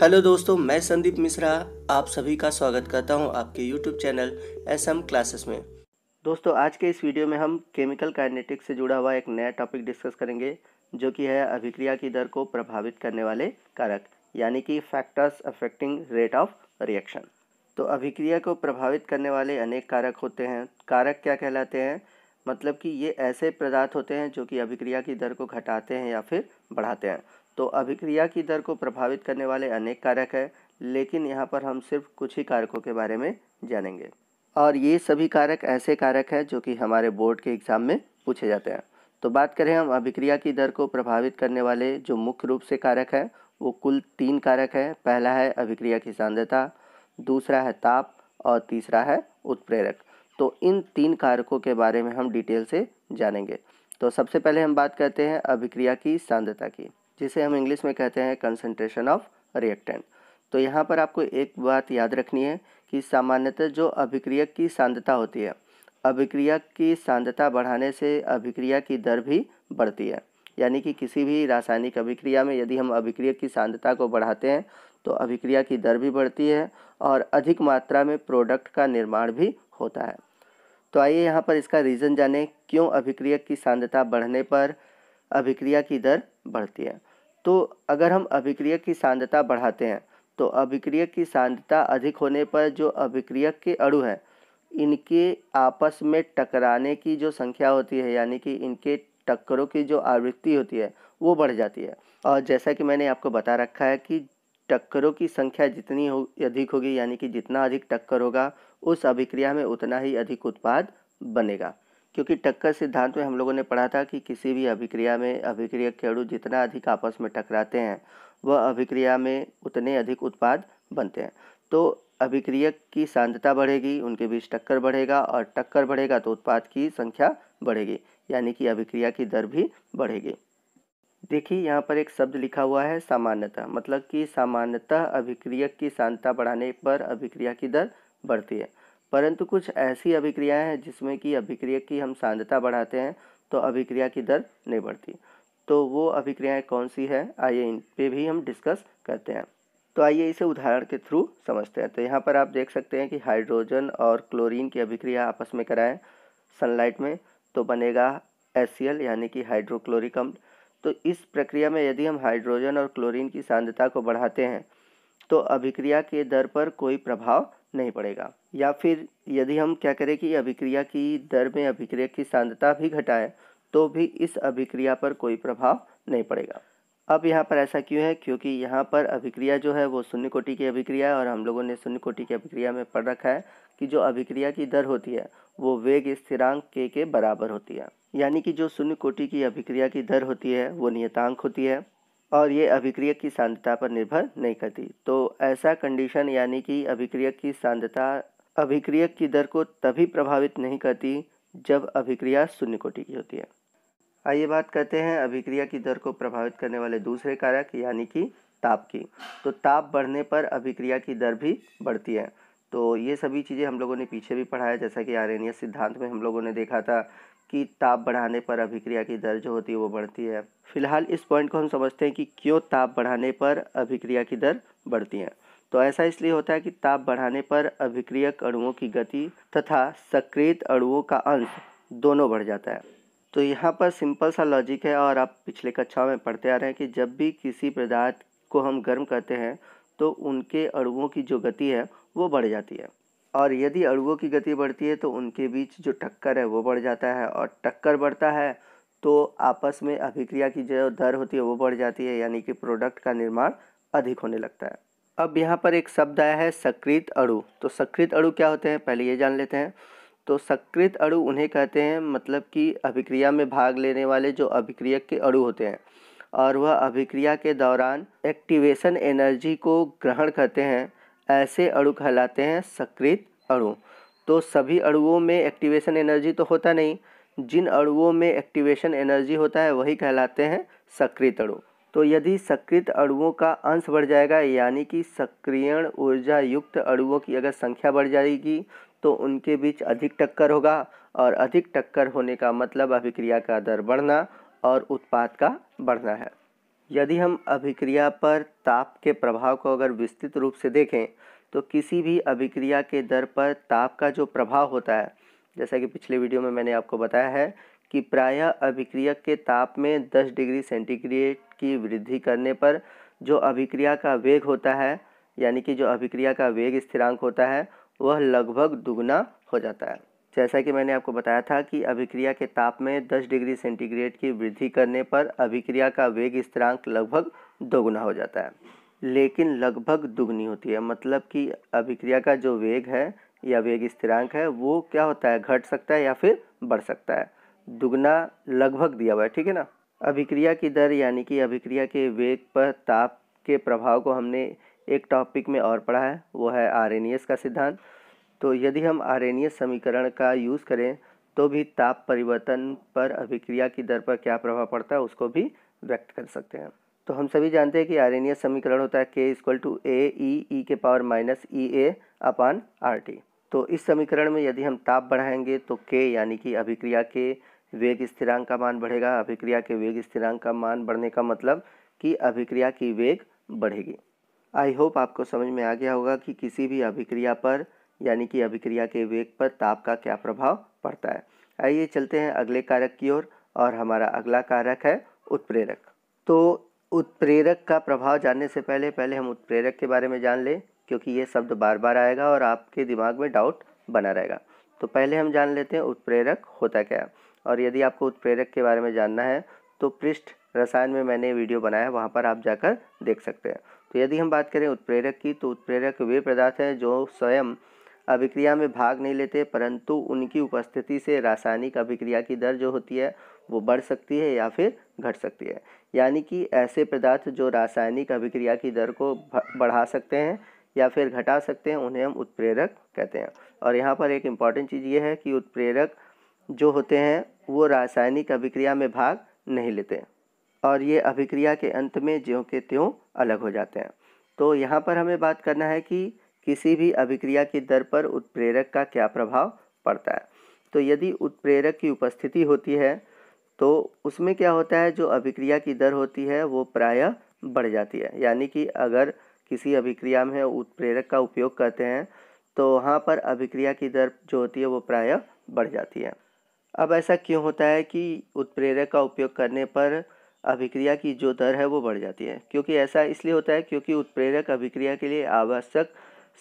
hello दोस्तों मैं संदीप मिश्रा आप सभी का स्वागत करता हूं आपके YouTube channel S M classes में दोस्तों आज के इस वीडियो में हम केमिकल काइनेटिक्स से जुड़ा हुआ एक नया टॉपिक डिस्कस करेंगे जो कि है अभिक्रिया की दर को प्रभावित करने वाले कारक यानी कि factors affecting rate of reaction तो अभिक्रिया को प्रभावित करने वाले अनेक कारक होते हैं कारक क्या कहलाते हैं मतलब कि ये ऐसे पदार्थ होते हैं जो कि अभिक्रिया की दर को घटाते हैं या फिर बढ़ाते हैं तो अभिक्रिया की दर को प्रभावित करने वाले अनेक कारक हैं लेकिन यहाँ पर हम सिर्फ कुछ ही कारकों के बारे में जानेंगे और ये सभी कारक ऐसे कारक हैं जो कि हमारे बोर्ड के एग्ज़ाम में पूछे जाते हैं तो बात करें हम अभिक्रिया की दर को प्रभावित करने वाले जो मुख्य रूप से कारक हैं वो कुल तीन कारक हैं पहला है अभिक्रिया की सांद्रता दूसरा है ताप और तीसरा है उत्प्रेरक तो इन तीन कारकों के बारे में हम डिटेल से जानेंगे तो सबसे पहले हम बात करते हैं अभिक्रिया की सांद्रता की जिसे हम इंग्लिश में कहते हैं कंसनट्रेशन ऑफ रिएक्टेंट तो यहाँ पर आपको एक बात याद रखनी है कि सामान्यतः जो अभिक्रिया की सांद्रता होती है अभिक्रिया की सांद्रता बढ़ाने से अभिक्रिया की दर भी बढ़ती है यानी कि किसी भी रासायनिक अभिक्रिया में यदि हम अभिक्रिया की सांद्रता को बढ़ाते हैं तो अभिक्रिया की दर भी बढ़ती है और अधिक मात्रा में प्रोडक्ट का निर्माण भी होता है तो आइए यहाँ पर इसका रीज़न जानें क्यों अभिक्रिया की सांद्रता बढ़ने पर अभिक्रिया की दर बढ़ती है तो अगर हम अभिक्रिय की सांद्रता बढ़ाते हैं तो अभिक्रिय की सांद्रता अधिक होने पर जो अभिक्रिय के अणु हैं इनके आपस में टकराने की जो संख्या होती है यानी कि इनके टक्करों की जो आवृत्ति होती है वो बढ़ जाती है और जैसा कि मैंने आपको बता रखा है कि टक्करों की संख्या जितनी हो अधिक होगी यानी कि जितना अधिक टक्कर होगा उस अभिक्रिया में उतना ही अधिक उत्पाद बनेगा क्योंकि टक्कर सिद्धांत में हम लोगों ने पढ़ा था कि किसी भी अभिक्रिया में अभिक्रिया खेड़ू जितना अधिक आपस में टकराते हैं वह अभिक्रिया में उतने अधिक उत्पाद बनते हैं तो अभिक्रियक की सांद्रता बढ़ेगी उनके बीच टक्कर बढ़ेगा और टक्कर बढ़ेगा तो उत्पाद की संख्या बढ़ेगी यानी कि अभिक्रिया की दर भी बढ़ेगी देखिए यहाँ पर एक शब्द लिखा हुआ है सामान्यतः मतलब कि सामान्यतः अभिक्रियक की सांद्रता बढ़ाने पर अभिक्रिया की दर बढ़ती है परंतु कुछ ऐसी अभिक्रियाएं हैं जिसमें कि अभिक्रिया की हम सांद्रता बढ़ाते हैं तो अभिक्रिया की दर नहीं बढ़ती तो वो अभिक्रियाएं कौन सी है आइए इन पे भी हम डिस्कस करते हैं तो आइए इसे उदाहरण के थ्रू समझते हैं तो यहाँ पर आप देख सकते हैं कि हाइड्रोजन और क्लोरीन की अभिक्रिया आपस में कराएं सनलाइट में तो बनेगा एस यानी कि हाइड्रोक्लोरिक अम्ल तो इस प्रक्रिया में यदि हम हाइड्रोजन और क्लोरीन की सांद्रता को बढ़ाते हैं तो अभिक्रिया के दर पर कोई प्रभाव नहीं पड़ेगा या फिर यदि हम क्या करें कि अभिक्रिया की दर में अभिक्रिया की सांद्रता भी घटाएं तो भी इस अभिक्रिया पर कोई प्रभाव नहीं पड़ेगा अब यहाँ पर ऐसा क्यों है क्योंकि यहाँ पर अभिक्रिया जो है वो शून्य कोटि की अभिक्रिया है और हम लोगों ने शून्य कोटि की अभिक्रिया में पढ़ रखा है कि जो अभिक्रिया की दर होती है वो वेग स्थिरांक के के बराबर होती है यानी कि जो शून्य कोटि की अभिक्रिया की दर होती है वो नियतांक होती है और ये अभिक्रिया की सांद्रता पर निर्भर नहीं करती तो ऐसा कंडीशन यानी कि अभिक्रिया की सांद्रता अभिक्रिया की दर को तभी प्रभावित नहीं करती जब अभिक्रिया शून्य कोटि की होती है आइए बात करते हैं अभिक्रिया की दर को प्रभावित करने वाले दूसरे कारक यानी कि ताप की तो ताप बढ़ने पर अभिक्रिया की दर भी बढ़ती है तो ये सभी चीज़ें हम लोगों ने पीछे भी पढ़ाया जैसा कि आरण्य सिद्धांत में हम लोगों ने देखा था कि ताप बढ़ाने पर अभिक्रिया की दर जो होती है वो बढ़ती है फिलहाल इस पॉइंट को हम समझते हैं कि क्यों ताप बढ़ाने पर अभिक्रिया की दर बढ़ती है तो ऐसा इसलिए होता है कि ताप बढ़ाने पर अभिक्रियक अणुओं की गति तथा सक्रियत अणुओं का अंश दोनों बढ़ जाता है तो यहाँ पर सिंपल सा लॉजिक है और आप पिछले कक्षाओं में पढ़ते आ रहे हैं कि जब भी किसी पदार्थ को हम गर्म करते हैं तो उनके अणुओं की जो गति है वो बढ़ जाती है और यदि अणुओं की गति बढ़ती है तो उनके बीच जो टक्कर है वो बढ़ जाता है और टक्कर बढ़ता है तो आपस में अभिक्रिया की जो दर होती है वो बढ़ जाती है यानी कि प्रोडक्ट का निर्माण अधिक होने लगता है अब यहाँ पर एक शब्द आया है सकृत अड़ु तो सकृत अड़ु क्या होते हैं पहले ये जान लेते हैं तो सकृत अड़ु उन्हें कहते हैं मतलब कि अभिक्रिया में भाग लेने वाले जो अभिक्रियक के अड़ु होते हैं और वह अभिक्रिया के दौरान एक्टिवेशन एनर्जी को ग्रहण करते हैं ऐसे अड़ु कहलाते हैं सकृत अड़ु तो सभी अड़ुओं में एक्टिवेशन एनर्जी तो होता नहीं जिन अड़ुओं में एक्टिवेशन एनर्जी होता है वही कहलाते हैं सकृत अड़ु तो यदि सक्रिय अणुओं का अंश बढ़ जाएगा यानी कि सक्रियण ऊर्जा युक्त अणुओं की अगर संख्या बढ़ जाएगी तो उनके बीच अधिक टक्कर होगा और अधिक टक्कर होने का मतलब अभिक्रिया का दर बढ़ना और उत्पाद का बढ़ना है यदि हम अभिक्रिया पर ताप के प्रभाव को अगर विस्तृत रूप से देखें तो किसी भी अभिक्रिया के दर पर ताप का जो प्रभाव होता है जैसा कि पिछले वीडियो में मैंने आपको बताया है कि प्रायः अभिक्रिया के ताप में 10 डिग्री सेंटीग्रेड की वृद्धि करने पर जो अभिक्रिया का वेग होता है यानी कि जो अभिक्रिया का वेग स्थिरांक होता है वह लगभग दुगना हो जाता है जैसा कि मैंने आपको बताया था कि अभिक्रिया के ताप में 10 डिग्री सेंटीग्रेड की वृद्धि करने पर अभिक्रिया का वेग स्थिरांक लगभग दोगुना हो जाता है लेकिन लगभग दुगनी होती है मतलब कि अभिक्रिया का जो वेग है या वेग स्थिरांक है वो क्या होता है घट सकता है या फिर बढ़ सकता है दुगना लगभग दिया हुआ है ठीक है ना अभिक्रिया की दर यानी कि अभिक्रिया के वेग पर ताप के प्रभाव को हमने एक टॉपिक में और पढ़ा है वो है आर का सिद्धांत तो यदि हम आर समीकरण का यूज़ करें तो भी ताप परिवर्तन पर अभिक्रिया की दर पर क्या प्रभाव पड़ता है उसको भी व्यक्त कर सकते हैं तो हम सभी जानते हैं कि आर समीकरण होता है e, e के equal to A e e के power minus E A upon R T तो इस समीकरण में यदि हम ताप बढ़ाएंगे तो के यानी कि अभिक्रिया के वेग स्थिरांक का मान बढ़ेगा अभिक्रिया के वेग स्थिरांक का मान बढ़ने का मतलब कि अभिक्रिया की वेग बढ़ेगी आई होप आपको समझ में आ गया होगा कि किसी भी अभिक्रिया पर यानी कि अभिक्रिया के वेग पर ताप का क्या प्रभाव पड़ता है आइए चलते हैं अगले कारक की ओर और, और हमारा अगला कारक है उत्प्रेरक तो उत्प्रेरक का प्रभाव जानने से पहले पहले हम उत्प्रेरक के बारे में जान लें क्योंकि ये शब्द बार बार आएगा और आपके दिमाग में डाउट बना रहेगा तो पहले हम जान लेते हैं उत्प्रेरक होता क्या है और यदि आपको उत्प्रेरक के बारे में जानना है तो पृष्ठ रसायन में मैंने वीडियो बनाया है वहाँ पर आप जाकर देख सकते हैं तो यदि हम बात करें उत्प्रेरक की तो उत्प्रेरक वे पदार्थ हैं जो स्वयं अभिक्रिया में भाग नहीं लेते परंतु उनकी उपस्थिति से रासायनिक अभिक्रिया की दर जो होती है वो बढ़ सकती है या फिर घट सकती है यानी कि ऐसे पदार्थ जो रासायनिक अभिक्रिया की दर को बढ़ा सकते हैं या फिर घटा सकते हैं उन्हें हम उत्प्रेरक कहते हैं और यहाँ पर एक इम्पॉर्टेंट चीज़ ये है कि उत्प्रेरक जो होते हैं वो रासायनिक अभिक्रिया में भाग नहीं लेते और ये अभिक्रिया के अंत में ज्यों के त्यों अलग हो जाते हैं तो यहाँ पर हमें बात करना है कि किसी भी अभिक्रिया की दर पर उत्प्रेरक का क्या प्रभाव पड़ता है तो यदि उत्प्रेरक की उपस्थिति होती है तो उसमें क्या होता है जो अभिक्रिया की दर होती है वो प्रायः बढ़ जाती है यानी कि अगर किसी अभिक्रिया में उत्प्रेरक का उपयोग करते हैं तो वहाँ पर अभिक्रिया की दर जो होती है वो प्रायः बढ़ जाती है अब ऐसा क्यों होता है कि उत्प्रेरक का उपयोग करने पर अभिक्रिया की जो दर है वो बढ़ जाती है क्योंकि ऐसा इसलिए होता है क्योंकि उत्प्रेरक अभिक्रिया के लिए आवश्यक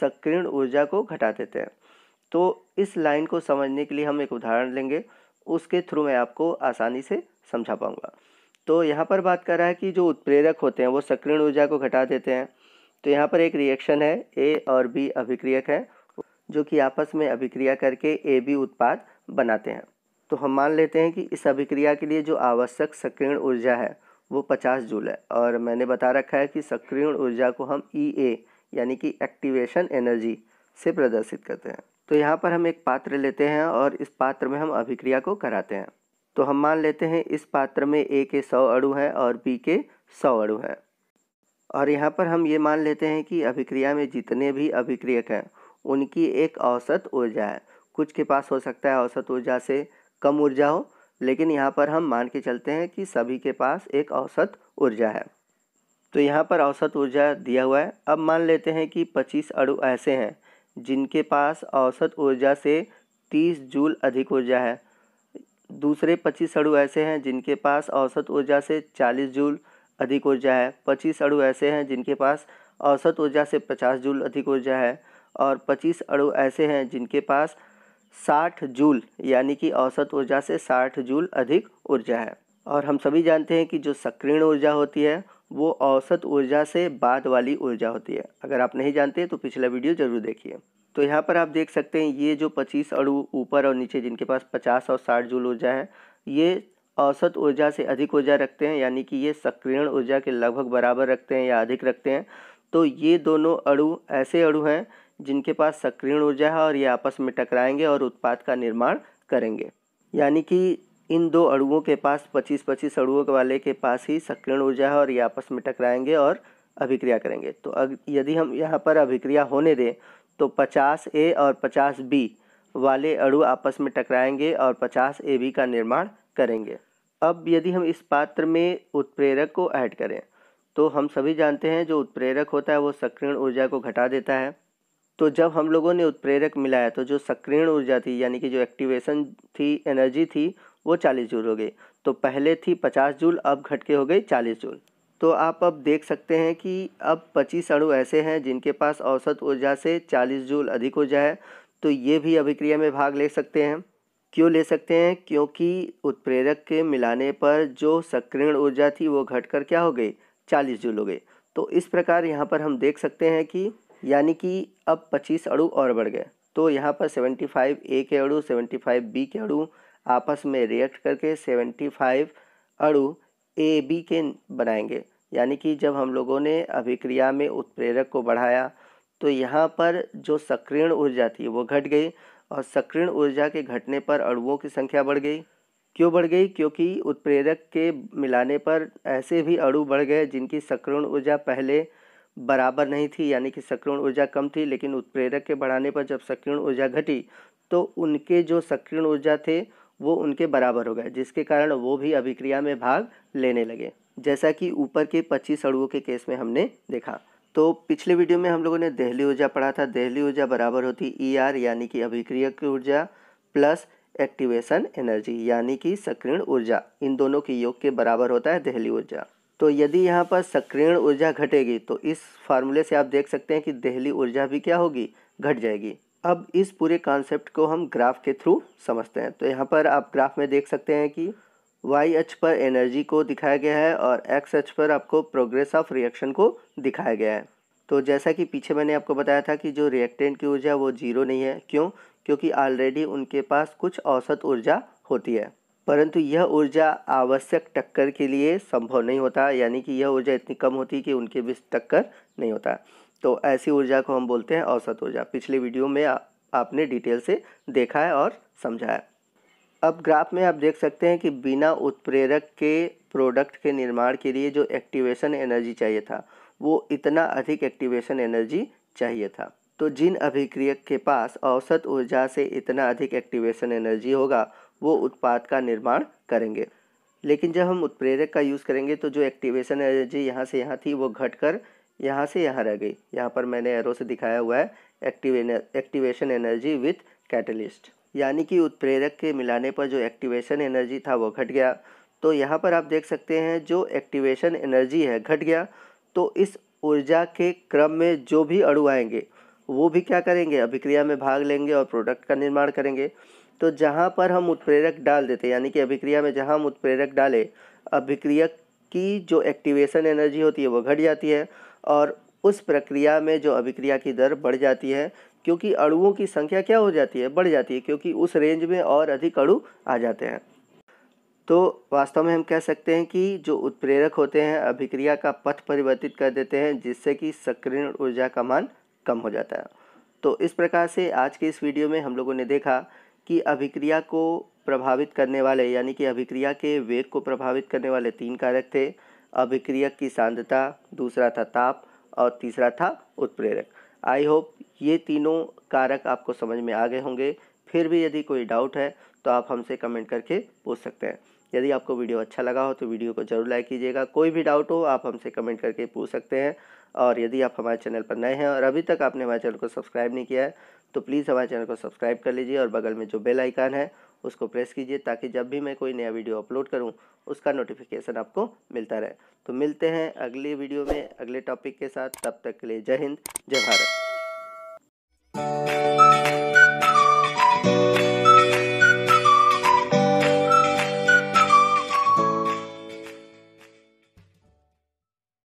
सक्रिय ऊर्जा को घटा देते हैं तो इस लाइन को समझने के लिए हम एक उदाहरण लेंगे उसके थ्रू मैं आपको आसानी से समझा पाऊँगा तो यहाँ पर बात कर रहा है कि जो उत्प्रेरक होते हैं वो सक्रिय ऊर्जा को घटा देते हैं तो यहाँ पर एक रिएक्शन है ए और बी अभिक्रियक है जो कि आपस में अभिक्रिया करके ए बी उत्पाद बनाते हैं तो हम मान लेते हैं कि इस अभिक्रिया के लिए जो आवश्यक सक्रियण ऊर्जा है वो पचास जूल है और मैंने बता रखा है कि सक्रियण ऊर्जा को हम ई e ए यानी कि एक्टिवेशन एनर्जी से प्रदर्शित करते हैं तो यहाँ पर हम एक पात्र लेते हैं और इस पात्र में हम अभिक्रिया को कराते हैं तो हम मान लेते हैं इस पात्र में ए के सौ अड़ु हैं और बी के सौ अड़ु हैं और यहाँ पर हम ये मान लेते हैं कि अभिक्रिया में जितने भी अभिक्रियक हैं उनकी एक औसत ऊर्जा है कुछ के पास हो सकता है औसत ऊर्जा से कम ऊर्जा हो लेकिन यहाँ पर हम मान के चलते हैं कि सभी के पास एक औसत ऊर्जा है तो यहाँ पर औसत ऊर्जा दिया हुआ है अब मान लेते हैं कि 25 अड़ु ऐसे हैं जिनके पास औसत ऊर्जा से 30 जूल अधिक ऊर्जा है दूसरे 25 अड़ु ऐसे हैं जिनके पास औसत ऊर्जा से 40 जूल अधिक ऊर्जा है 25 अड़ु ऐसे हैं जिनके पास औसत ऊर्जा से 50 जूल अधिक ऊर्जा है और 25 अड़ु ऐसे हैं जिनके पास 60 जूल यानी कि औसत ऊर्जा से 60 जूल अधिक ऊर्जा है और हम सभी जानते हैं कि जो सक्रिय ऊर्जा होती है वो औसत ऊर्जा से बाद वाली ऊर्जा होती है अगर आप नहीं जानते तो पिछला वीडियो ज़रूर देखिए तो यहाँ पर आप देख सकते हैं ये जो 25 अड़ु ऊपर और नीचे जिनके पास 50 और 60 जूल ऊर्जा है ये औसत ऊर्जा से अधिक ऊर्जा रखते हैं यानी कि ये सक्रिय ऊर्जा के लगभग बराबर रखते हैं या अधिक रखते हैं तो ये दोनों अड़ु ऐसे अड़ु हैं जिनके पास सक्रिय ऊर्जा है और ये आपस में टकराएंगे और उत्पाद का निर्माण करेंगे यानी कि इन दो अड़ुओं के पास 25-25 अड़ुओं वाले के पास ही सक्रिय ऊर्जा है और ये आपस में टकराएंगे और अभिक्रिया करेंगे तो अग, यदि हम यहाँ पर अभिक्रिया होने दें तो पचास ए और पचास बी वाले अड़ु आपस में टकराएंगे और पचास ए बी का निर्माण करेंगे अब यदि हम इस पात्र में उत्प्रेरक को ऐड करें तो हम सभी जानते हैं जो उत्प्रेरक होता है वो सक्रिय ऊर्जा को घटा देता है तो जब हम लोगों ने उत्प्रेरक मिलाया तो जो सक्रियण ऊर्जा थी यानी कि जो एक्टिवेशन थी एनर्जी थी वो चालीस जूल हो गई तो पहले थी पचास जूल अब घट के हो गई चालीस जूल तो आप अब देख सकते हैं कि अब पच्चीस अणु ऐसे हैं जिनके पास औसत ऊर्जा से चालीस जूल अधिक ऊर्जा है तो ये भी अभिक्रिया में भाग ले सकते हैं क्यों ले सकते हैं क्योंकि उत्प्रेरक के मिलाने पर जो सक्रियण ऊर्जा थी वो घट क्या हो गई चालीस जूल हो गई तो इस प्रकार यहाँ पर हम देख सकते हैं कि यानी कि अब पच्चीस अड़ू और बढ़ गए तो यहाँ पर सेवेंटी फाइव ए के अड़ू सेवेंटी फाइव बी के अड़ू आपस में रिएक्ट करके सेवेंटी फाइव अड़ू ए बी के बनाएंगे यानी कि जब हम लोगों ने अभिक्रिया में उत्प्रेरक को बढ़ाया तो यहाँ पर जो सक्रियण ऊर्जा थी वो घट गई और सक्रियण ऊर्जा के घटने पर अड़ुओं की संख्या बढ़ गई क्यों बढ़ गई क्योंकि उत्प्रेरक के मिलाने पर ऐसे भी अड़ू बढ़ गए जिनकी सक्रियण ऊर्जा पहले बराबर नहीं थी यानी कि सक्रिय ऊर्जा कम थी लेकिन उत्प्रेरक के बढ़ाने पर जब सक्रिय ऊर्जा घटी तो उनके जो सक्रिय ऊर्जा थे वो उनके बराबर हो गए जिसके कारण वो भी अभिक्रिया में भाग लेने लगे जैसा कि ऊपर के पच्चीस अड़ुओं के केस में हमने देखा तो पिछले वीडियो में हम लोगों ने दहली ऊर्जा पढ़ा था दहली ऊर्जा बराबर होती ई e आर यानी कि की ऊर्जा प्लस एक्टिवेशन एनर्जी यानी कि सक्रिय ऊर्जा इन दोनों के योग के बराबर होता है दहली ऊर्जा तो यदि यहाँ पर सक्रियण ऊर्जा घटेगी तो इस फार्मूले से आप देख सकते हैं कि दहली ऊर्जा भी क्या होगी घट जाएगी अब इस पूरे कॉन्सेप्ट को हम ग्राफ के थ्रू समझते हैं तो यहाँ पर आप ग्राफ में देख सकते हैं कि वाई एच पर एनर्जी को दिखाया गया है और एक्स एच पर आपको प्रोग्रेस ऑफ रिएक्शन को दिखाया गया है तो जैसा कि पीछे मैंने आपको बताया था कि जो रिएक्टेंट की ऊर्जा वो जीरो नहीं है क्यों क्योंकि ऑलरेडी उनके पास कुछ औसत ऊर्जा होती है परंतु यह ऊर्जा आवश्यक टक्कर के लिए संभव नहीं होता यानी कि यह ऊर्जा इतनी कम होती कि उनके बीच टक्कर नहीं होता तो ऐसी ऊर्जा को हम बोलते हैं औसत ऊर्जा पिछले वीडियो में आ, आपने डिटेल से देखा है और समझा है अब ग्राफ में आप देख सकते हैं कि बिना उत्प्रेरक के प्रोडक्ट के निर्माण के लिए जो एक्टिवेशन एनर्जी चाहिए था वो इतना अधिक एक्टिवेशन एनर्जी चाहिए था तो जिन अभिक्रियक के पास औसत ऊर्जा से इतना अधिक एक्टिवेशन एनर्जी होगा वो उत्पाद का निर्माण करेंगे लेकिन जब हम उत्प्रेरक का यूज़ करेंगे तो जो एक्टिवेशन एनर्जी यहाँ से यहाँ थी वो घट कर यहाँ से यहाँ रह गई यहाँ पर मैंने एरो से दिखाया हुआ है active activation energy with catalyst यानी कि उत्प्रेरक के मिलाने पर जो एक्टिवेशन एनर्जी था वो घट गया तो यहाँ पर आप देख सकते हैं जो एक्टिवेशन एनर्जी है घट गया तो इस ऊर्जा के क्रम में जो भी अड़ु आएंगे वो भी क्या करेंगे अभिक्रिया में भाग लेंगे और प्रोडक्ट का निर्माण करेंगे तो जहाँ पर हम उत्प्रेरक डाल देते यानी कि अभिक्रिया में जहाँ हम उत्प्रेरक डालें अभिक्रियक की जो एक्टिवेशन एनर्जी होती है वो घट जाती है और उस प्रक्रिया में जो अभिक्रिया की दर बढ़ जाती है क्योंकि अणुओं की संख्या क्या हो जाती है बढ़ जाती है क्योंकि उस रेंज में और अधिक अणु आ जाते हैं तो वास्तव में हम कह सकते हैं कि जो उत्प्रेरक होते हैं अभिक्रिया का पथ परिवर्तित कर देते हैं जिससे कि सक्रिय ऊर्जा का मान कम हो जाता है तो इस प्रकार से आज के इस वीडियो में हम लोगों ने देखा कि अभिक्रिया को प्रभावित करने वाले यानी कि अभिक्रिया के वेग को प्रभावित करने वाले तीन कारक थे अभिक्रियक की सांद्रता दूसरा था ताप और तीसरा था उत्प्रेरक आई होप ये तीनों कारक आपको समझ में आ गए होंगे फिर भी यदि कोई डाउट है तो आप हमसे कमेंट करके पूछ सकते हैं यदि आपको वीडियो अच्छा लगा हो तो वीडियो को जरूर लाइक कीजिएगा कोई भी डाउट हो आप हमसे कमेंट करके पूछ सकते हैं और यदि आप हमारे चैनल पर नए हैं और अभी तक आपने हमारे चैनल को सब्सक्राइब नहीं किया है तो प्लीज़ हमारे चैनल को सब्सक्राइब कर लीजिए और बगल में जो बेल आइकान है उसको प्रेस कीजिए ताकि जब भी मैं कोई नया वीडियो अपलोड करूँ उसका नोटिफिकेशन आपको मिलता रहे तो मिलते हैं अगले वीडियो में अगले टॉपिक के साथ तब तक के लिए जय हिंद जय भारत